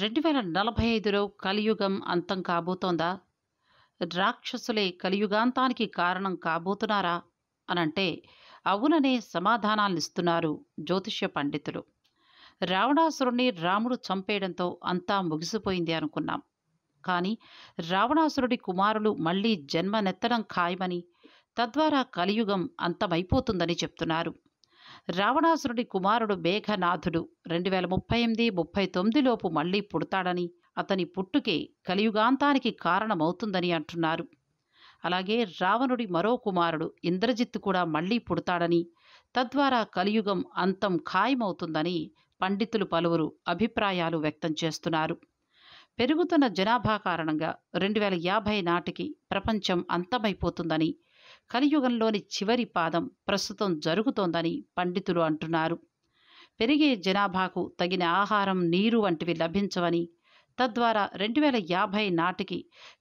రెండు వేల నలభై ఐదులో కలియుగం అంతం కాబోతోందా రాక్షసులే కలియుగాంతానికి కారణం కాబోతున్నారా అనంటే అవుననే సమాధానాలనిస్తున్నారు జ్యోతిష్య పండితులు రావణాసురుణ్ణి రాముడు చంపేయడంతో అంతా ముగిసిపోయింది అనుకున్నాం కానీ రావణాసురుడి కుమారులు మళ్లీ జన్మనెత్తడం ఖాయమని తద్వారా కలియుగం అంతమైపోతుందని చెప్తున్నారు రావణాసురుడి కుమారుడు మేఘనాథుడు రెండు వేల ముప్పై ఎనిమిది ముప్పై తొమ్మిదిలోపు మళ్లీ పుడతాడని అతని పుట్టుకే కలియుగాంతానికి కారణమవుతుందని అంటున్నారు అలాగే రావణుడి మరో కుమారుడు ఇంద్రజిత్తు కూడా మళ్లీ పుడతాడని తద్వారా కలియుగం అంతం ఖాయమవుతుందని పండితులు పలువురు అభిప్రాయాలు వ్యక్తం చేస్తున్నారు పెరుగుతున్న జనాభా కారణంగా రెండు వేల యాభై నాటికి ప్రపంచం అంతమైపోతుందని కలియుగంలోని చివరి పాదం ప్రస్తుతం జరుగుతోందని పండితులు అంటున్నారు పెరిగే జనాభాకు తగిన ఆహారం నీరు వంటివి లభించవని తద్వారా రెండు వేల యాభై నాటికి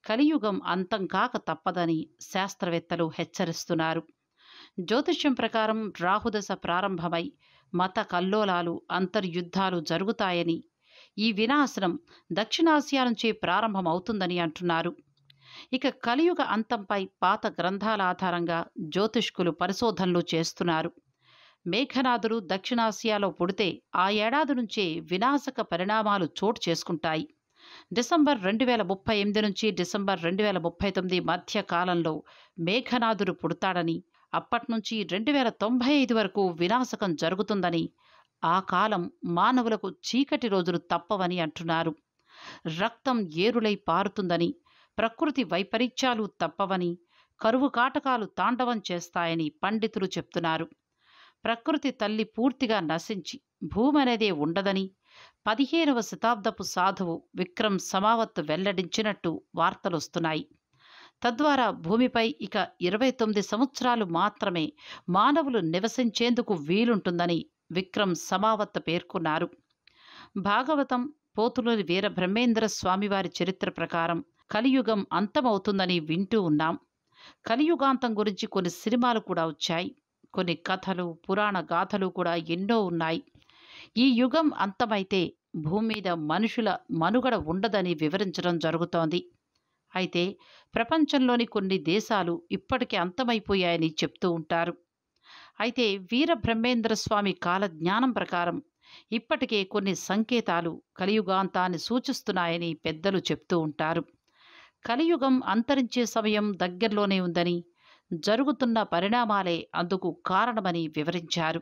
కలియుగం అంతం కాక తప్పదని శాస్త్రవేత్తలు హెచ్చరిస్తున్నారు జ్యోతిష్యం ప్రకారం రాహుదశ ప్రారంభమై మత కల్లోలాలు అంతర్యుద్ధాలు జరుగుతాయని ఈ వినాశనం దక్షిణాసియా నుంచే ప్రారంభమవుతుందని అంటున్నారు ఇక కలియుగ అంతంపై పాత గ్రంథాల ఆధారంగా జ్యోతిష్కులు పరిశోధనలు చేస్తున్నారు మేఘనాథులు దక్షిణాసియాలో పుడితే ఆ ఏడాది నుంచే వినాశక పరిణామాలు చోటు చేసుకుంటాయి డిసెంబర్ రెండు వేల ముప్పై ఎనిమిది నుంచి డిసెంబర్ రెండు వేల ముప్పై తొమ్మిది మధ్య కాలంలో మేఘనాథుడు పుడతాడని అప్పట్నుంచి రెండు వేల తొంభై ఐదు వరకు వినాశకం జరుగుతుందని ఆ కాలం మానవులకు చీకటి రోజులు తప్పవని అంటున్నారు రక్తం ఏరులై పారుతుందని ప్రకృతి వైపరీత్యాలు తప్పవని కరువు కాటకాలు తాండవం చేస్తాయని పండితులు చెప్తున్నారు ప్రకృతి తల్లి పూర్తిగా నశించి భూమి అనేదే ఉండదని పదిహేనవ శతాబ్దపు సాధువు విక్రమ్ సమావత్ వెల్లడించినట్టు వార్తలొస్తున్నాయి తద్వారా భూమిపై ఇక ఇరవై తొమ్మిది సంవత్సరాలు మాత్రమే మానవులు నివసించేందుకు వీలుంటుందని విక్రమ్ సమావత్ పేర్కొన్నారు భాగవతం పోతులూరి వీరబ్రహ్మేంద్ర స్వామివారి చరిత్ర ప్రకారం కలియుగం అంతమవుతుందని వింటూ ఉన్నాం కలియుగాంతం గురించి కొన్ని సినిమాలు కూడా వచ్చాయి కొన్ని కథలు పురాణ గాథలు కూడా ఎన్నో ఉన్నాయి ఈ యుగం అంతమైతే భూమి మీద మనుషుల మనుగడ ఉండదని వివరించడం జరుగుతోంది అయితే ప్రపంచంలోని కొన్ని దేశాలు ఇప్పటికే అంతమైపోయాయని చెప్తూ ఉంటారు అయితే వీర బ్రహ్మేంద్ర స్వామి జ్ఞానం ప్రకారం ఇప్పటికే కొన్ని సంకేతాలు కలియుగాంతాన్ని సూచిస్తున్నాయని పెద్దలు చెప్తూ ఉంటారు కలియుగం అంతరించే సమయం దగ్గరలోనే ఉందని జరుగుతున్న పరిణామాలే అందుకు కారణమని వివరించారు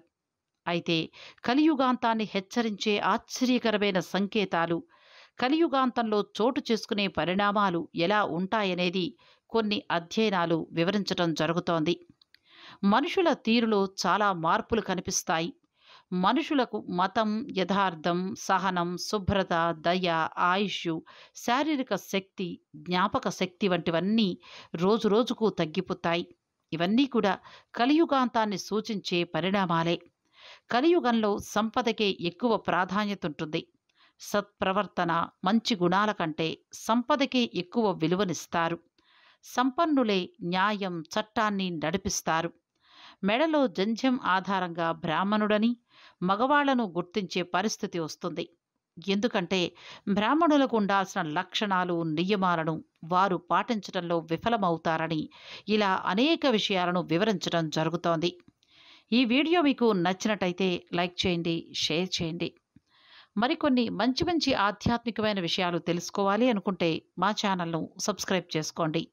అయితే కలియుగాంతాన్ని హెచ్చరించే ఆశ్చర్యకరమైన సంకేతాలు కలియుగాంతంలో చోటు చేసుకునే పరిణామాలు ఎలా ఉంటాయనేది కొన్ని అధ్యయనాలు వివరించటం జరుగుతోంది మనుషుల తీరులో చాలా మార్పులు కనిపిస్తాయి మనుషులకు మతం యథార్థం సహనం శుభ్రత దయ ఆయుష్ శారీరక శక్తి జ్ఞాపక శక్తి వంటివన్నీ రోజు రోజుకు తగ్గిపోతాయి ఇవన్నీ కూడా కలియుగాంతాన్ని సూచించే పరిణామాలే కలియుగంలో సంపదకే ఎక్కువ ప్రాధాన్యత ఉంటుంది సత్ప్రవర్తన మంచి గుణాల కంటే సంపదకే ఎక్కువ విలువనిస్తారు సంపన్నులే న్యాయం చట్టాన్ని నడిపిస్తారు మెడలో జంజ్యం ఆధారంగా బ్రాహ్మణుడని మగవాళ్లను గుర్తించే పరిస్థితి వస్తుంది ఎందుకంటే బ్రాహ్మణులకు ఉండాల్సిన లక్షణాలు నియమాలను వారు పాటించడంలో విఫలమవుతారని ఇలా అనేక విషయాలను వివరించడం జరుగుతోంది ఈ వీడియో మీకు నచ్చినట్టయితే లైక్ చేయండి షేర్ చేయండి మరికొన్ని మంచి మంచి ఆధ్యాత్మికమైన విషయాలు తెలుసుకోవాలి అనుకుంటే మా ఛానల్ను సబ్స్క్రైబ్ చేసుకోండి